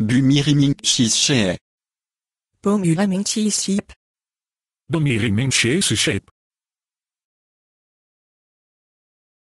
Bumiriming Shishe. Bumiriming